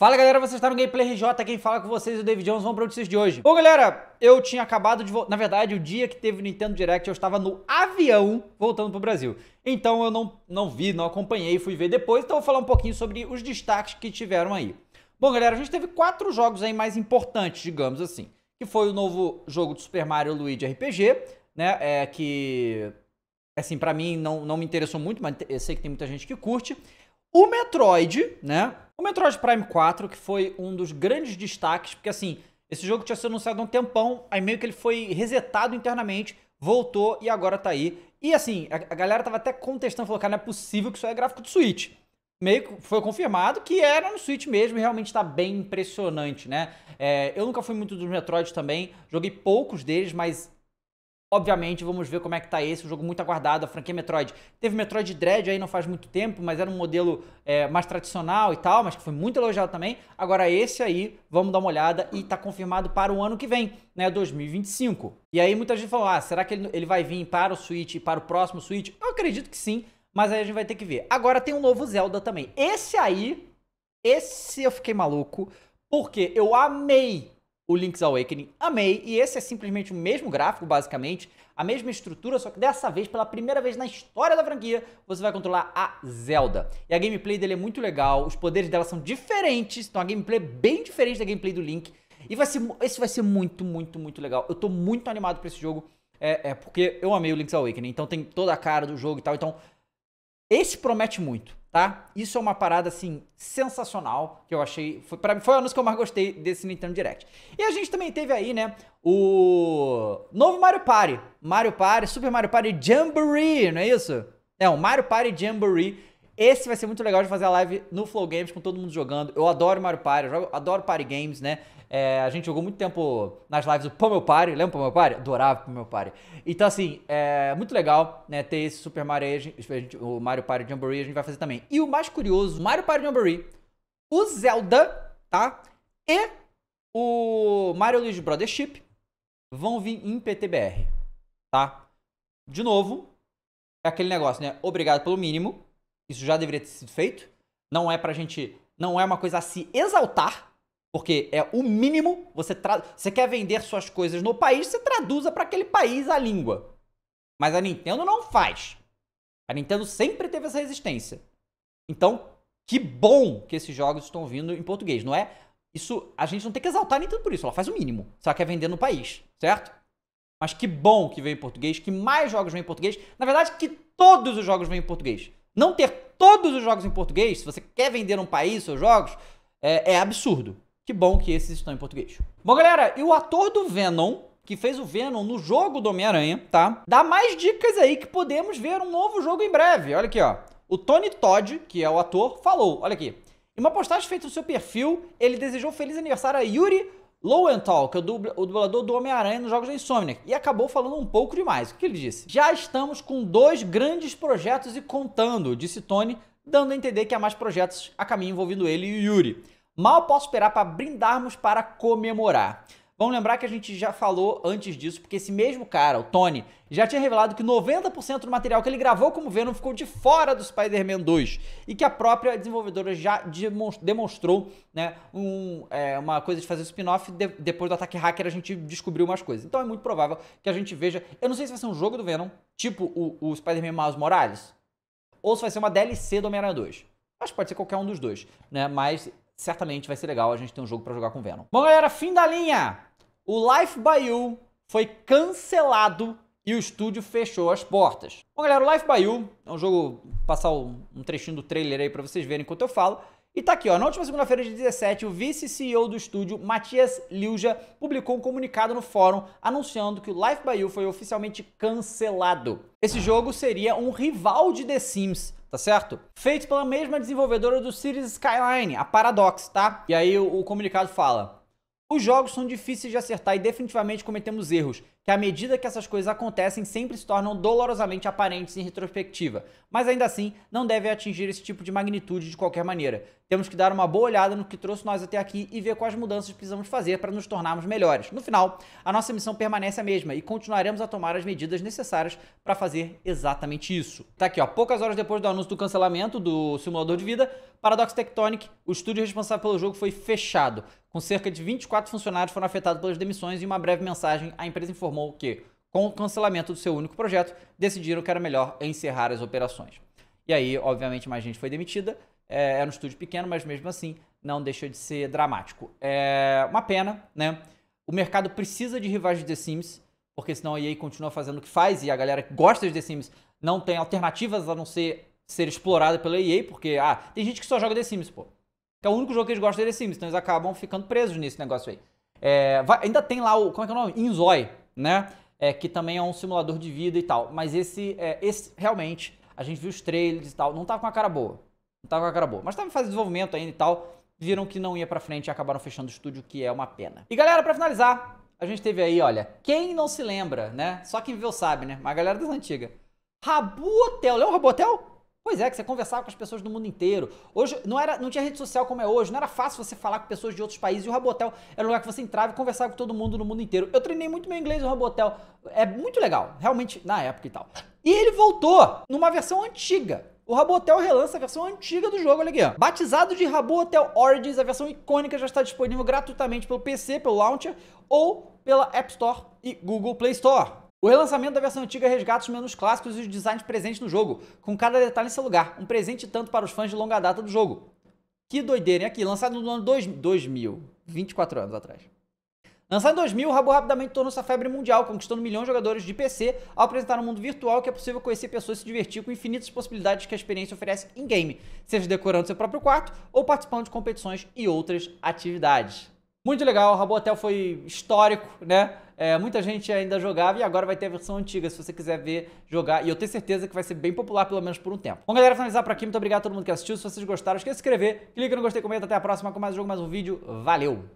Fala galera, vocês estão no Gameplay RJ, quem fala com vocês é o David Jones, vamos para notícias de hoje. Bom galera, eu tinha acabado de na verdade, o dia que teve o Nintendo Direct eu estava no avião voltando para o Brasil. Então eu não, não vi, não acompanhei, fui ver depois, então eu vou falar um pouquinho sobre os destaques que tiveram aí. Bom galera, a gente teve quatro jogos aí mais importantes, digamos assim, que foi o novo jogo do Super Mario Luigi RPG, né, é, que assim, para mim não, não me interessou muito, mas eu sei que tem muita gente que curte. O Metroid, né, o Metroid Prime 4, que foi um dos grandes destaques, porque assim, esse jogo tinha sido anunciado há um tempão, aí meio que ele foi resetado internamente, voltou e agora tá aí. E assim, a, a galera tava até contestando, falou, cara, não é possível que isso é gráfico de Switch. Meio que foi confirmado que era no Switch mesmo e realmente tá bem impressionante, né? É, eu nunca fui muito dos Metroid também, joguei poucos deles, mas Obviamente, vamos ver como é que tá esse, um jogo muito aguardado, a franquia Metroid. Teve Metroid Dread aí não faz muito tempo, mas era um modelo é, mais tradicional e tal, mas que foi muito elogiado também. Agora esse aí, vamos dar uma olhada e tá confirmado para o ano que vem, né, 2025. E aí muita gente falou, ah, será que ele, ele vai vir para o Switch e para o próximo Switch? Eu acredito que sim, mas aí a gente vai ter que ver. Agora tem um novo Zelda também. Esse aí, esse eu fiquei maluco, porque eu amei o Link's Awakening. Amei, e esse é simplesmente o mesmo gráfico, basicamente, a mesma estrutura, só que dessa vez, pela primeira vez na história da franquia, você vai controlar a Zelda. E a gameplay dele é muito legal, os poderes dela são diferentes, então a gameplay é bem diferente da gameplay do Link. E vai ser, esse vai ser muito, muito, muito legal. Eu tô muito animado pra esse jogo, é, é porque eu amei o Link's Awakening, então tem toda a cara do jogo e tal, então esse promete muito tá? Isso é uma parada assim sensacional que eu achei, foi para mim foi o anúncio que eu mais gostei desse Nintendo Direct. E a gente também teve aí, né, o novo Mario Party, Mario Party, Super Mario Party Jamboree, não é isso? É, o Mario Party Jamboree esse vai ser muito legal de fazer a live no Flow Games com todo mundo jogando. Eu adoro Mario Party, eu jogo, adoro Party Games, né? É, a gente jogou muito tempo nas lives do Pummel Party, lembra o Pummel Party? Adorava o Pummel Party. Então, assim, é muito legal né, ter esse Super Mario, Age, o Mario Party Jamboree, a gente vai fazer também. E o mais curioso, Mario Party Jamboree, o Zelda, tá? E o Mario Luigi Brothership vão vir em PTBR, tá? De novo, é aquele negócio, né? Obrigado pelo mínimo, isso já deveria ter sido feito. Não é pra gente. Não é uma coisa a se exaltar, porque é o mínimo. Você, tra... você quer vender suas coisas no país, você traduza para aquele país a língua. Mas a Nintendo não faz. A Nintendo sempre teve essa resistência. Então, que bom que esses jogos estão vindo em português, não é? Isso a gente não tem que exaltar a Nintendo por isso, ela faz o mínimo. Se ela quer vender no país, certo? Mas que bom que veio em português, que mais jogos vêm em português. Na verdade, que todos os jogos vêm em português. Não ter todos os jogos em português, se você quer vender um país seus jogos, é, é absurdo. Que bom que esses estão em português. Bom, galera, e o ator do Venom, que fez o Venom no jogo do Homem-Aranha, tá? Dá mais dicas aí que podemos ver um novo jogo em breve. Olha aqui, ó. O Tony Todd, que é o ator, falou, olha aqui. Em uma postagem feita no seu perfil, ele desejou feliz aniversário a Yuri Lowenthal, que é o, dublador do Homem-Aranha nos jogos da Insomniac, e acabou falando um pouco demais. O que ele disse? Já estamos com dois grandes projetos e contando, disse Tony, dando a entender que há mais projetos a caminho envolvendo ele e o Yuri. Mal posso esperar para brindarmos para comemorar. Vamos lembrar que a gente já falou antes disso, porque esse mesmo cara, o Tony, já tinha revelado que 90% do material que ele gravou como Venom ficou de fora do Spider-Man 2 e que a própria desenvolvedora já demonstrou né, um, é, uma coisa de fazer spin-off. De, depois do ataque hacker, a gente descobriu umas coisas. Então é muito provável que a gente veja. Eu não sei se vai ser um jogo do Venom, tipo o, o Spider-Man Miles Morales, ou se vai ser uma DLC do Homem-Aranha 2. Acho que pode ser qualquer um dos dois, né? Mas certamente vai ser legal a gente ter um jogo para jogar com Venom. Bom, galera, fim da linha! o Life by You foi cancelado e o estúdio fechou as portas. Bom, galera, o Life by You é um jogo, vou passar um trechinho do trailer aí para vocês verem enquanto eu falo. E tá aqui, ó, na última segunda-feira de 17, o vice-CEO do estúdio, Matias Liuja, publicou um comunicado no fórum anunciando que o Life by You foi oficialmente cancelado. Esse jogo seria um rival de The Sims, tá certo? Feito pela mesma desenvolvedora do series Skyline, a Paradox, tá? E aí o, o comunicado fala: os jogos são difíceis de acertar e definitivamente cometemos erros, que à medida que essas coisas acontecem sempre se tornam dolorosamente aparentes em retrospectiva, mas ainda assim não deve atingir esse tipo de magnitude de qualquer maneira. Temos que dar uma boa olhada no que trouxe nós até aqui e ver quais mudanças precisamos fazer para nos tornarmos melhores. No final, a nossa missão permanece a mesma e continuaremos a tomar as medidas necessárias para fazer exatamente isso. Tá aqui, ó, poucas horas depois do anúncio do cancelamento do simulador de vida, Paradox Tectonic, o estúdio responsável pelo jogo foi fechado, com cerca de 24 funcionários foram afetados pelas demissões e em uma breve mensagem a empresa informou que, com o cancelamento do seu único projeto, decidiram que era melhor encerrar as operações. E aí, obviamente, mais gente foi demitida. É, era um estúdio pequeno, mas mesmo assim não deixa de ser dramático. É uma pena, né? O mercado precisa de rivais de The Sims, porque senão a EA continua fazendo o que faz e a galera que gosta de The Sims não tem alternativas a não ser ser explorada pela EA, porque, ah, tem gente que só joga The Sims, pô. Que é o único jogo que eles gostam de The Sims, então eles acabam ficando presos nesse negócio aí. É, vai, ainda tem lá o, como é que é o nome? Inzoi, né? É, que também é um simulador de vida e tal. Mas esse, é, esse realmente, a gente viu os trailers e tal, não tava com uma cara boa. Não tava com uma cara boa. Mas tava em fase de desenvolvimento ainda e tal. Viram que não ia pra frente e acabaram fechando o estúdio, que é uma pena. E galera, para finalizar, a gente teve aí, olha, quem não se lembra, né? Só quem viveu sabe, né? Mas a galera das antigas. Rabu Hotel, lembra o Rabu Hotel? Pois é, que você conversava com as pessoas do mundo inteiro. Hoje não era, não tinha rede social como é hoje, não era fácil você falar com pessoas de outros países. E o Rabotel era o lugar que você entrava e conversava com todo mundo no mundo inteiro. Eu treinei muito meu inglês no Rabotel. É muito legal, realmente, na época e tal. E ele voltou numa versão antiga. O Rabotel relança a versão antiga do jogo, olha aqui. Ó. Batizado de Rabotel Origins, a versão icônica já está disponível gratuitamente pelo PC, pelo Launcher ou pela App Store e Google Play Store. O relançamento da versão antiga resgata os menus clássicos e os designs presentes no jogo, com cada detalhe em seu lugar, um presente tanto para os fãs de longa data do jogo. Que doideira, hein? Aqui, lançado no ano 2000, 24 anos atrás. Lançado em 2000, o Rabo rapidamente tornou-se a febre mundial, conquistando milhões de jogadores de PC ao apresentar um mundo virtual que é possível conhecer pessoas e se divertir com infinitas possibilidades que a experiência oferece em game, seja decorando seu próprio quarto ou participando de competições e outras atividades. Muito legal, o Hotel foi histórico, né? É, muita gente ainda jogava e agora vai ter a versão antiga, se você quiser ver jogar. E eu tenho certeza que vai ser bem popular, pelo menos por um tempo. Bom, galera, finalizar por aqui. Muito obrigado a todo mundo que assistiu. Se vocês gostaram, esqueça de se inscrever, clica no gostei, comenta. Até a próxima com mais um jogo, mais um vídeo. Valeu!